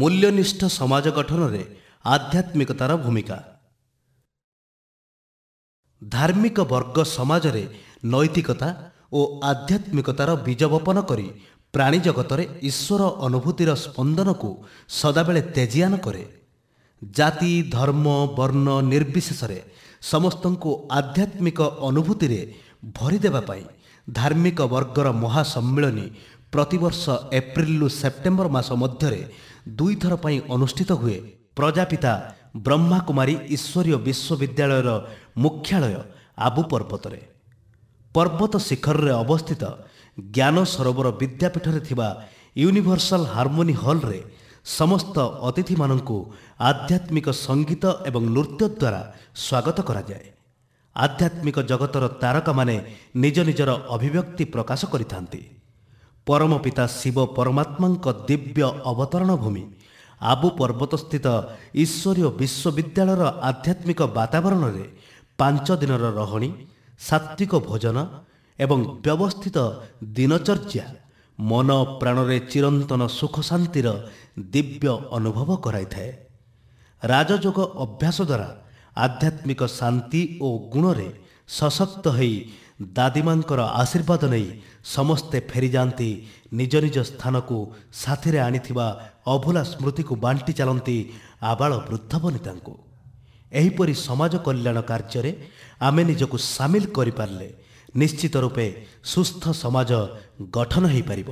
ମୂଲ୍ୟନିଷ୍ଠ ସମାଜ ଗଠନରେ ଆଧ୍ୟାତ୍ମିକତାର ଭୂମିକା ଧାର୍ମିକ ବର୍ଗ ସମାଜରେ ନୈତିକତା ଓ ଆଧ୍ୟାତ୍ମିକତାର ବୀଜବପନ କରି ପ୍ରାଣୀ ଜଗତରେ ଈଶ୍ୱର ଅନୁଭୂତିର ସ୍ପନ୍ଦନକୁ ସଦାବେଳେ ତେଜିଆନ କରେ ଜାତି ଧର୍ମ ବର୍ଣ୍ଣ ନିର୍ବିଶେଷରେ ସମସ୍ତଙ୍କୁ ଆଧ୍ୟାତ୍ମିକ ଅନୁଭୂତିରେ ଭରିଦେବା ପାଇଁ ଧାର୍ମିକ ବର୍ଗର ମହାସମ୍ମିଳନୀ ପ୍ରତିବର୍ଷ ଏପ୍ରିଲରୁ ସେପ୍ଟେମ୍ବର ମାସ ମଧ୍ୟରେ ଦୁଇଥର ପାଇଁ ଅନୁଷ୍ଠିତ ହୁଏ ପ୍ରଜାପିତା ବ୍ରହ୍ମାକୁମାରୀ ଈଶ୍ୱରୀୟ ବିଶ୍ୱବିଦ୍ୟାଳୟର ମୁଖ୍ୟାଳୟ ଆବୁ ପର୍ବତରେ ପର୍ବତ ଶିଖରରେ ଅବସ୍ଥିତ ଜ୍ଞାନ ସରୋବର ବିଦ୍ୟାପୀଠରେ ଥିବା ୟୁନିଭର୍ସାଲ ହାରମୋନି ହଲ୍ରେ ସମସ୍ତ ଅତିଥିମାନଙ୍କୁ ଆଧ୍ୟାତ୍ମିକ ସଙ୍ଗୀତ ଏବଂ ନୃତ୍ୟ ଦ୍ୱାରା ସ୍ୱାଗତ କରାଯାଏ ଆଧ୍ୟାତ୍ମିକ ଜଗତର ତାରକାମାନେ ନିଜ ନିଜର ଅଭିବ୍ୟକ୍ତି ପ୍ରକାଶ କରିଥାନ୍ତି ପରମ ପିତା ଶିବ ପରମାତ୍ମାଙ୍କ ଦିବ୍ୟ ଅବତରଣ ଭୂମି ଆବୁ ପର୍ବତସ୍ଥିତ ଈଶ୍ୱରୀୟ ବିଶ୍ୱବିଦ୍ୟାଳୟର ଆଧ୍ୟାତ୍ମିକ ବାତାବରଣରେ ପାଞ୍ଚ ଦିନର ରହଣି ସାତ୍ତ୍ୱିକ ଭୋଜନ ଏବଂ ବ୍ୟବସ୍ଥିତ ଦିନଚର୍ଯ୍ୟା ମନ ପ୍ରାଣରେ ଚିରନ୍ତନ ସୁଖ ଶାନ୍ତିର ଦିବ୍ୟ ଅନୁଭବ କରାଇଥାଏ ରାଜଯୋଗ ଅଭ୍ୟାସ ଦ୍ୱାରା ଆଧ୍ୟାତ୍ମିକ ଶାନ୍ତି ଓ ଗୁଣରେ ସଶକ୍ତ ହୋଇ ଦାଦିମାଙ୍କର ଆଶୀର୍ବାଦ ନେଇ ସମସ୍ତେ ଫେରିଯାଆନ୍ତି ନିଜ ନିଜ ସ୍ଥାନକୁ ସାଥିରେ ଆଣିଥିବା ଅଭୁଲା ସ୍ମୃତିକୁ ବାଣ୍ଟି ଚାଲନ୍ତି ଆବାଳ ବୃଦ୍ଧ ବନିତାଙ୍କୁ ଏହିପରି ସମାଜ କଲ୍ୟାଣ କାର୍ଯ୍ୟରେ ଆମେ ନିଜକୁ ସାମିଲ କରିପାରିଲେ ନିଶ୍ଚିତ ରୂପେ ସୁସ୍ଥ ସମାଜ ଗଠନ ହୋଇପାରିବ